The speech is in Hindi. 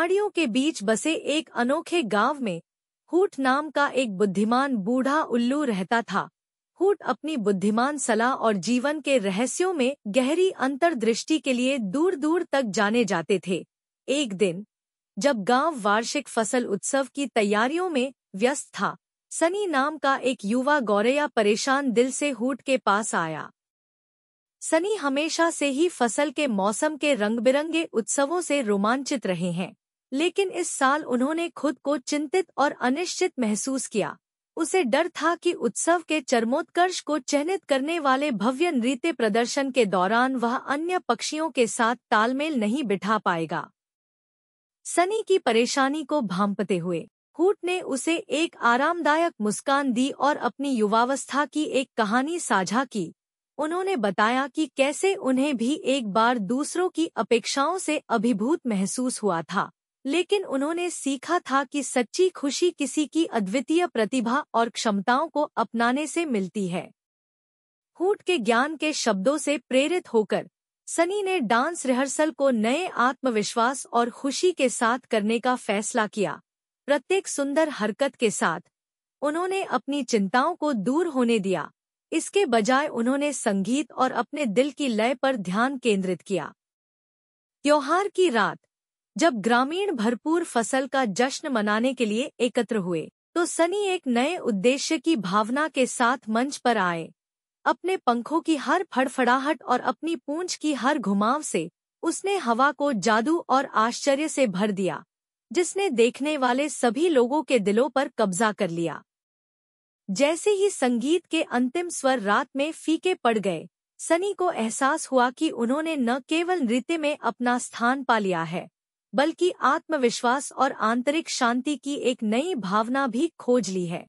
पहाड़ियों के बीच बसे एक अनोखे गांव में हुट नाम का एक बुद्धिमान बूढ़ा उल्लू रहता था हुट अपनी बुद्धिमान सलाह और जीवन के रहस्यों में गहरी अंतर्दृष्टि के लिए दूर दूर तक जाने जाते थे एक दिन जब गांव वार्षिक फसल उत्सव की तैयारियों में व्यस्त था सनी नाम का एक युवा गौरैया परेशान दिल से हुट के पास आया सनी हमेशा से ही फसल के मौसम के रंग बिरंगे उत्सवों से रोमांचित रहे हैं लेकिन इस साल उन्होंने खुद को चिंतित और अनिश्चित महसूस किया उसे डर था कि उत्सव के चरमोत्कर्ष को चिन्हित करने वाले भव्य नृत्य प्रदर्शन के दौरान वह अन्य पक्षियों के साथ तालमेल नहीं बिठा पाएगा सनी की परेशानी को भांपते हुए हुट ने उसे एक आरामदायक मुस्कान दी और अपनी युवावस्था की एक कहानी साझा की उन्होंने बताया कि कैसे उन्हें भी एक बार दूसरों की अपेक्षाओं से अभिभूत महसूस हुआ था लेकिन उन्होंने सीखा था कि सच्ची खुशी किसी की अद्वितीय प्रतिभा और क्षमताओं को अपनाने से मिलती है हूट के ज्ञान के शब्दों से प्रेरित होकर सनी ने डांस रिहर्सल को नए आत्मविश्वास और खुशी के साथ करने का फैसला किया प्रत्येक सुंदर हरकत के साथ उन्होंने अपनी चिंताओं को दूर होने दिया इसके बजाय उन्होंने संगीत और अपने दिल की लय पर ध्यान केंद्रित किया त्योहार की रात जब ग्रामीण भरपूर फसल का जश्न मनाने के लिए एकत्र हुए तो सनी एक नए उद्देश्य की भावना के साथ मंच पर आए अपने पंखों की हर फड़फड़ाहट और अपनी पूंछ की हर घुमाव से उसने हवा को जादू और आश्चर्य से भर दिया जिसने देखने वाले सभी लोगों के दिलों पर कब्जा कर लिया जैसे ही संगीत के अंतिम स्वर रात में फीके पड़ गए सनी को एहसास हुआ कि उन्होंने न केवल नृत्य में अपना स्थान पा लिया है बल्कि आत्मविश्वास और आंतरिक शांति की एक नई भावना भी खोज ली है